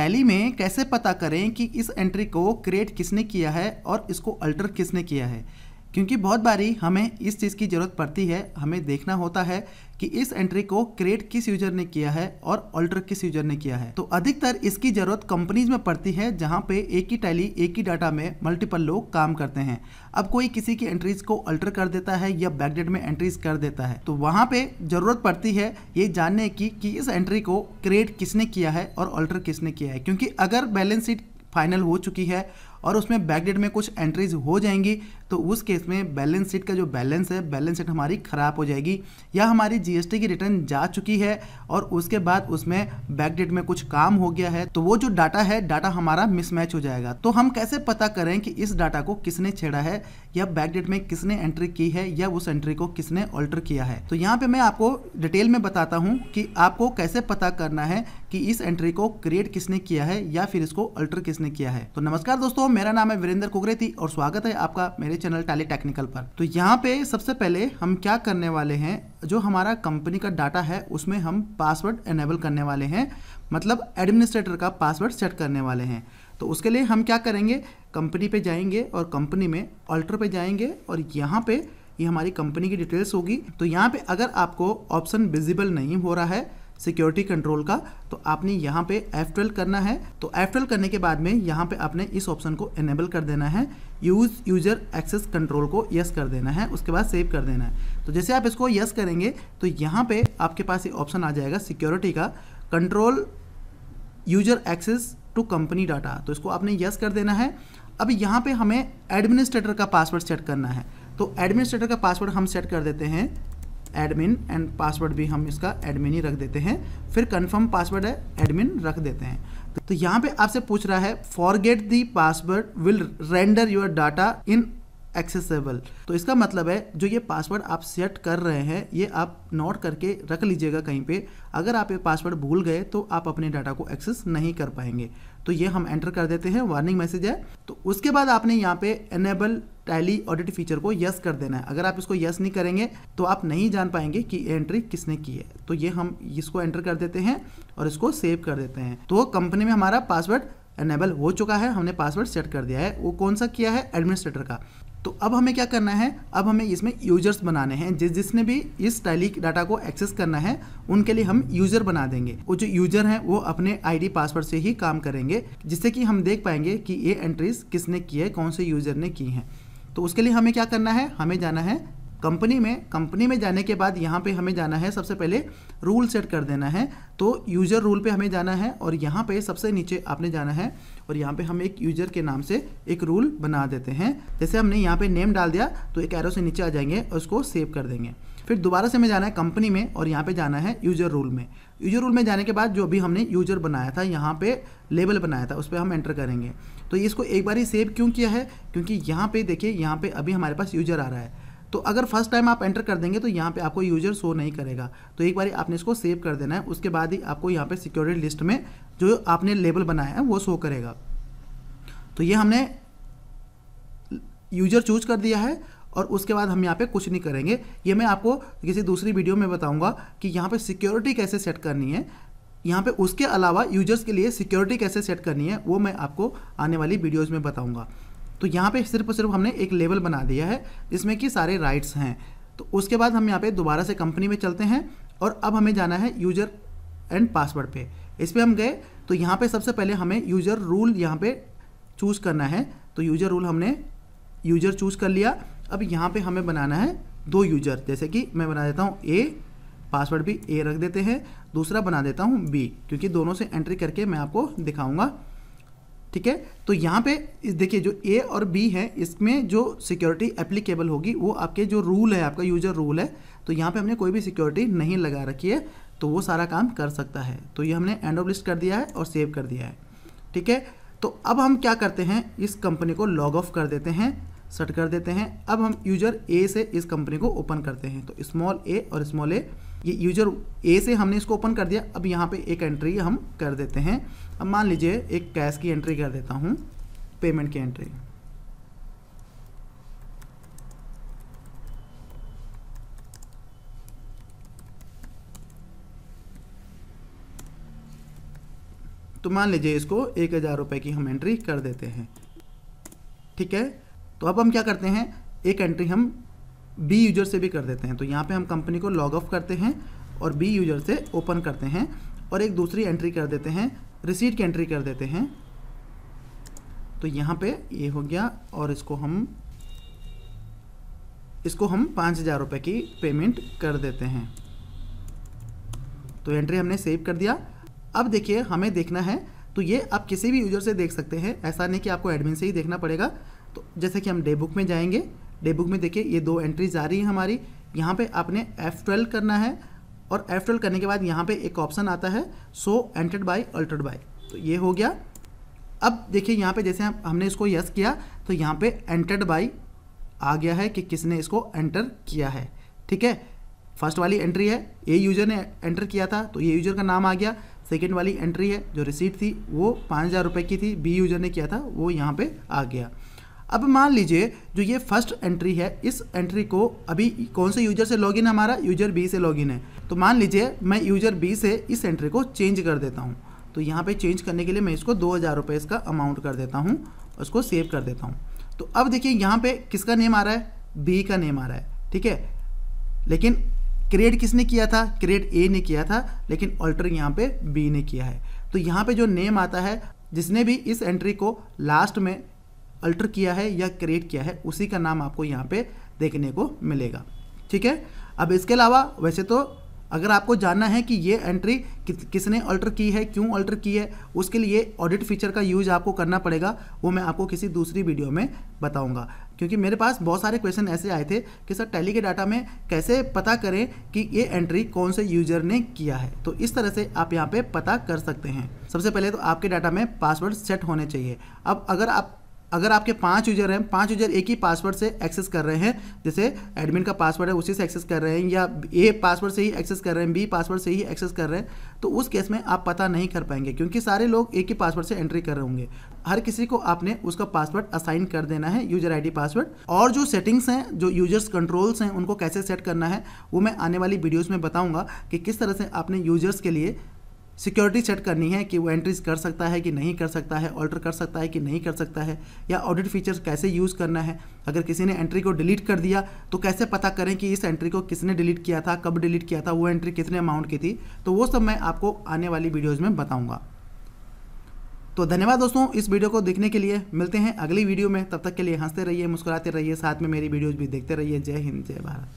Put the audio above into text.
tally में कैसे पता करें कि इस एंट्री को क्रिएट किसने किया है और इसको अल्टर किसने किया है क्योंकि बहुत बारी हमें इस चीज़ की ज़रूरत पड़ती है हमें देखना होता है कि इस एंट्री को क्रिएट किस यूजर ने किया है और ऑल्टर किस यूजर ने किया है तो अधिकतर इसकी ज़रूरत कंपनीज में पड़ती है जहाँ पे एक ही टैली एक ही डाटा में मल्टीपल लोग काम करते हैं अब कोई किसी की एंट्रीज को अल्टर कर देता है या बैकडेट में एंट्रीज कर देता है तो वहाँ पे ज़रूरत पड़ती है ये जानने की कि इस एंट्री को क्रिएट किसने किया है और ऑल्टर किसने किया है क्योंकि अगर बैलेंस शीट फाइनल हो चुकी है और उसमें बैकडेट में कुछ एंट्रीज हो जाएंगी तो उस केस में बैलेंस शीट का जो बैलेंस है बैलेंस शीट हमारी ख़राब हो जाएगी या हमारी जीएसटी की रिटर्न जा चुकी है और उसके बाद उसमें बैकडेट में कुछ काम हो गया है तो वो जो डाटा है डाटा हमारा मिसमैच हो जाएगा तो हम कैसे पता करें कि इस डाटा को किसने छेड़ा है या बैकडेट में किसने एंट्री की है या उस एंट्री को किसने ऑल्टर किया है तो यहाँ पे मैं आपको डिटेल में बताता हूँ कि आपको कैसे पता करना है कि इस एंट्री को क्रिएट किसने किया है या फिर इसको अल्टर किसने किया है तो नमस्कार दोस्तों दोस्तों मेरा नाम है वीरेंद्र कुगरेती और स्वागत है आपका मेरे चैनल टैली टेक्निकल पर तो यहाँ पे सबसे पहले हम क्या करने वाले हैं जो हमारा कंपनी का डाटा है उसमें हम पासवर्ड एनेबल करने वाले हैं मतलब एडमिनिस्ट्रेटर का पासवर्ड सेट करने वाले हैं तो उसके लिए हम क्या करेंगे कंपनी पे जाएंगे और कंपनी में ऑल्टर पे जाएंगे और यहाँ पे ये यह हमारी कंपनी की डिटेल्स होगी तो यहाँ पे अगर आपको ऑप्शन विजिबल नहीं हो रहा है सिक्योरिटी कंट्रोल का तो आपने यहाँ पे F12 करना है तो F12 करने के बाद में यहाँ पे आपने इस ऑप्शन को इनेबल कर देना है यूज़ यूजर एक्सेस कंट्रोल को यस कर देना है उसके बाद सेव कर देना है तो जैसे आप इसको यस करेंगे तो यहाँ पे आपके पास ये ऑप्शन आ जाएगा सिक्योरिटी का control user access to company data तो इसको आपने यस कर देना है अब यहाँ पर हमें एडमिनिस्ट्रेटर का पासवर्ड सेट करना है तो एडमिनिस्ट्रेटर का पासवर्ड हम सेट कर देते हैं एडमिन एंड पासवर्ड भी हम इसका एडमिन ही रख देते हैं फिर कंफर्म पासवर्ड है एडमिन रख देते हैं तो यहाँ पे आपसे पूछ रहा है forget the password will render your data inaccessible तो इसका मतलब है जो ये पासवर्ड आप सेट कर रहे हैं ये आप नोट करके रख लीजिएगा कहीं पे अगर आप ये पासवर्ड भूल गए तो आप अपने डाटा को एक्सेस नहीं कर पाएंगे तो ये हम एंटर कर देते हैं वार्निंग मैसेज है तो उसके बाद आपने यहाँ पे एनेबल टैली ऑडिट फीचर को यस कर देना है अगर आप इसको यस नहीं करेंगे तो आप नहीं जान पाएंगे कि एंट्री किसने की है तो ये हम इसको एंटर कर देते हैं और इसको सेव कर देते हैं तो कंपनी में हमारा पासवर्ड एनेबल हो चुका है हमने पासवर्ड सेट कर दिया है वो कौन सा किया है एडमिनिस्ट्रेटर का तो अब हमें क्या करना है अब हमें इसमें यूजर्स बनाने हैं जिस जिसने भी इस टैली डाटा को एक्सेस करना है उनके लिए हम यूजर बना देंगे वो जो यूजर हैं वो अपने आईडी पासवर्ड से ही काम करेंगे जिससे कि हम देख पाएंगे कि ये एंट्रीज किसने की है कौन से यूजर ने की हैं तो उसके लिए हमें क्या करना है हमें जाना है कंपनी में कंपनी में जाने के बाद यहाँ पे हमें जाना है सबसे पहले रूल सेट कर देना है तो यूज़र रूल पे हमें जाना है और यहाँ पे सबसे नीचे आपने जाना है और यहाँ पे हम एक यूज़र के नाम से एक रूल बना देते हैं जैसे हमने यहाँ पे नेम डाल दिया तो एक एरो से नीचे आ जाएंगे और उसको सेव कर देंगे फिर दोबारा से हमें जाना है कंपनी में और यहाँ पर जाना है यूज़र रूल में यूजर रूल में जाने के बाद जो अभी हमने यूजर बनाया था यहाँ पर लेबल बनाया था उस पर हम एंटर करेंगे तो इसको एक बार ही सेव क्यों किया है क्योंकि यहाँ पर देखिए यहाँ पर अभी हमारे पास यूजर आ रहा है तो अगर फर्स्ट टाइम आप एंटर कर देंगे तो यहाँ पे आपको यूजर शो नहीं करेगा तो एक बार आपने इसको सेव कर देना है उसके बाद ही आपको यहाँ पे सिक्योरिटी लिस्ट में जो आपने लेबल बनाया है वो शो करेगा तो ये हमने यूजर चूज कर दिया है और उसके बाद हम यहाँ पे कुछ नहीं करेंगे ये मैं आपको किसी दूसरी वीडियो में बताऊँगा कि यहाँ पर सिक्योरिटी कैसे सेट करनी है यहाँ पर उसके अलावा यूजर्स के लिए सिक्योरिटी कैसे सेट करनी है वो मैं आपको आने वाली वीडियोज़ में बताऊँगा तो यहाँ पे सिर्फ सिर्फ हमने एक लेवल बना दिया है जिसमें कि सारे राइट्स हैं तो उसके बाद हम यहाँ पे दोबारा से कंपनी में चलते हैं और अब हमें जाना है यूजर एंड पासवर्ड पे इस पर हम गए तो यहाँ पे सबसे पहले हमें यूजर रूल यहाँ पे चूज़ करना है तो यूजर रूल हमने यूजर चूज़ कर लिया अब यहाँ पे हमें बनाना है दो यूजर जैसे कि मैं बना देता हूँ ए पासवर्ड भी ए रख देते हैं दूसरा बना देता हूँ बी क्योंकि दोनों से एंट्री करके मैं आपको दिखाऊंगा ठीक है तो यहाँ पे देखिए जो ए और बी है इसमें जो सिक्योरिटी एप्लीकेबल होगी वो आपके जो रूल है आपका यूजर रूल है तो यहाँ पे हमने कोई भी सिक्योरिटी नहीं लगा रखी है तो वो सारा काम कर सकता है तो ये हमने एंड ऑफ लिस्ट कर दिया है और सेव कर दिया है ठीक है तो अब हम क्या करते हैं इस कंपनी को लॉग ऑफ कर देते हैं सेट कर देते हैं अब हम यूजर ए से इस कंपनी को ओपन करते हैं तो स्मॉल ए और स्मॉल ए ये यूजर ए से हमने इसको ओपन कर दिया अब यहाँ पे एक एंट्री हम कर देते हैं अब मान लीजिए एक कैश की एंट्री कर देता हूँ पेमेंट की एंट्री तो मान लीजिए इसको एक हज़ार रुपये की हम एंट्री कर देते हैं ठीक है तो अब हम क्या करते हैं एक एंट्री हम बी यूजर से भी कर देते हैं तो यहाँ पे हम कंपनी को लॉग ऑफ करते हैं और बी यूजर से ओपन करते हैं और एक दूसरी एंट्री कर देते हैं रिसीट की एंट्री कर देते हैं तो यहाँ पे ये हो गया और इसको हम इसको हम पाँच हज़ार रुपये की पेमेंट कर देते हैं तो एंट्री हमने सेव कर दिया अब देखिए हमें देखना है तो ये आप किसी भी यूजर से देख सकते हैं ऐसा नहीं कि आपको एडमिन से ही देखना पड़ेगा तो जैसे कि हम डे बुक में जाएंगे डे बुक में देखिए ये दो एंट्रीज आ रही है हमारी यहाँ पे आपने F12 करना है और F12 करने के बाद यहाँ पे एक ऑप्शन आता है so entered by altered by तो ये हो गया अब देखिए यहाँ पे जैसे हमने इसको यस किया तो यहाँ पे एंटर्ड बाई आ गया है कि किसने इसको एंटर किया है ठीक है फर्स्ट वाली एंट्री है ए यूजर ने एंटर किया था तो ये यूजर का नाम आ गया सेकेंड वाली एंट्री है जो रिसीट थी वो पाँच हज़ार रुपये की थी बी यूजर ने किया था वो यहाँ पे आ गया अब मान लीजिए जो ये फर्स्ट एंट्री है इस एंट्री को अभी कौन से यूजर से लॉगिन है हमारा यूजर बी से लॉगिन है तो मान लीजिए मैं यूजर बी से इस एंट्री को चेंज कर देता हूँ तो यहाँ पे चेंज करने के लिए मैं इसको दो हज़ार रुपये इसका अमाउंट कर देता हूँ उसको सेव कर देता हूँ तो अब देखिए यहाँ पे किसका नेम आ रहा है बी का नेम आ रहा है ठीक है लेकिन क्रिएट किसने किया था क्रिएट ए ने किया था लेकिन ऑल्टर यहाँ पे बी ने किया है तो यहाँ पे जो नेम आता है जिसने भी इस एंट्री को लास्ट में अल्टर किया है या क्रिएट किया है उसी का नाम आपको यहाँ पे देखने को मिलेगा ठीक है अब इसके अलावा वैसे तो अगर आपको जानना है कि ये एंट्री कि, किसने अल्टर की है क्यों अल्टर की है उसके लिए ऑडिट फीचर का यूज आपको करना पड़ेगा वो मैं आपको किसी दूसरी वीडियो में बताऊंगा क्योंकि मेरे पास बहुत सारे क्वेश्चन ऐसे आए थे कि सर टैली के डाटा में कैसे पता करें कि ये एंट्री कौन से यूजर ने किया है तो इस तरह से आप यहाँ पे पता कर सकते हैं सबसे पहले तो आपके डाटा में पासवर्ड सेट होने चाहिए अब अगर आप अगर आपके पांच यूजर हैं पांच यूजर एक ही पासवर्ड से एक्सेस कर रहे हैं जैसे एडमिन का पासवर्ड है उसी से एक्सेस कर रहे हैं या ए पासवर्ड से ही एक्सेस कर रहे हैं बी पासवर्ड से ही एक्सेस कर रहे हैं तो उस केस में आप पता नहीं कर पाएंगे क्योंकि सारे लोग एक ही पासवर्ड से एंट्री कर रहे होंगे हर किसी को आपने उसका पासवर्ड असाइन कर देना है यूजर आई पासवर्ड और जो सेटिंग्स हैं जो यूजर्स कंट्रोल्स हैं उनको कैसे सेट करना है वो मैं आने वाली वीडियोज़ में बताऊँगा कि किस तरह से आपने यूजर्स के लिए सिक्योरिटी सेट करनी है कि वो एंट्रीज कर सकता है कि नहीं कर सकता है ऑल्टर कर सकता है कि नहीं कर सकता है या ऑडिट फीचर्स कैसे यूज़ करना है अगर किसी ने एंट्री को डिलीट कर दिया तो कैसे पता करें कि इस एंट्री को किसने डिलीट किया था कब डिलीट किया था वो एंट्री कितने अमाउंट की थी तो वो सब मैं आपको आने वाली वीडियोज़ में बताऊँगा तो धन्यवाद दोस्तों इस वीडियो को देखने के लिए मिलते हैं अगली वीडियो में तब तक के लिए हंसते रहिए मुस्कुराते रहिए साथ में मेरी वीडियोज़ भी देखते रहिए जय हिंद जय भारत